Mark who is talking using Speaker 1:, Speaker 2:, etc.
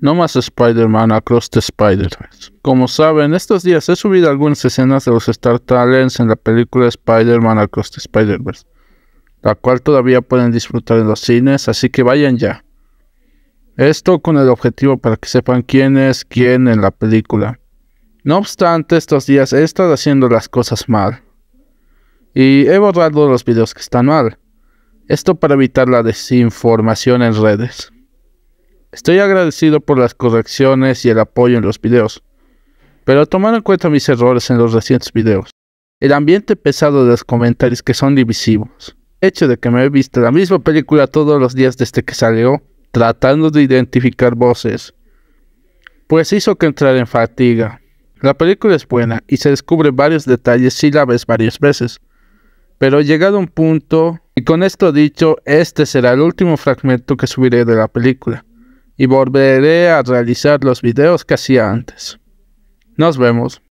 Speaker 1: No más Spider-Man Across
Speaker 2: the Spider-Verse.
Speaker 1: Como saben, estos días he subido algunas escenas de los Star Talents en la película Spider-Man Across the Spider-Verse, la cual todavía pueden disfrutar en los cines, así que vayan ya. Esto con el objetivo para que sepan quién es quién en la película. No obstante, estos días he estado haciendo las cosas mal. Y he borrado los videos que están mal. Esto para evitar la desinformación en redes. Estoy agradecido por las correcciones y el apoyo en los videos, pero tomando en cuenta mis errores en los recientes videos, el ambiente pesado de los comentarios que son divisivos, hecho de que me he visto la misma película todos los días desde que salió, tratando de identificar voces, pues hizo que entrar en fatiga. La película es buena y se descubre varios detalles si la ves varias veces, pero llegado a un punto, y con esto dicho, este será el último fragmento que subiré de la película y volveré a realizar los videos que hacía antes. Nos vemos.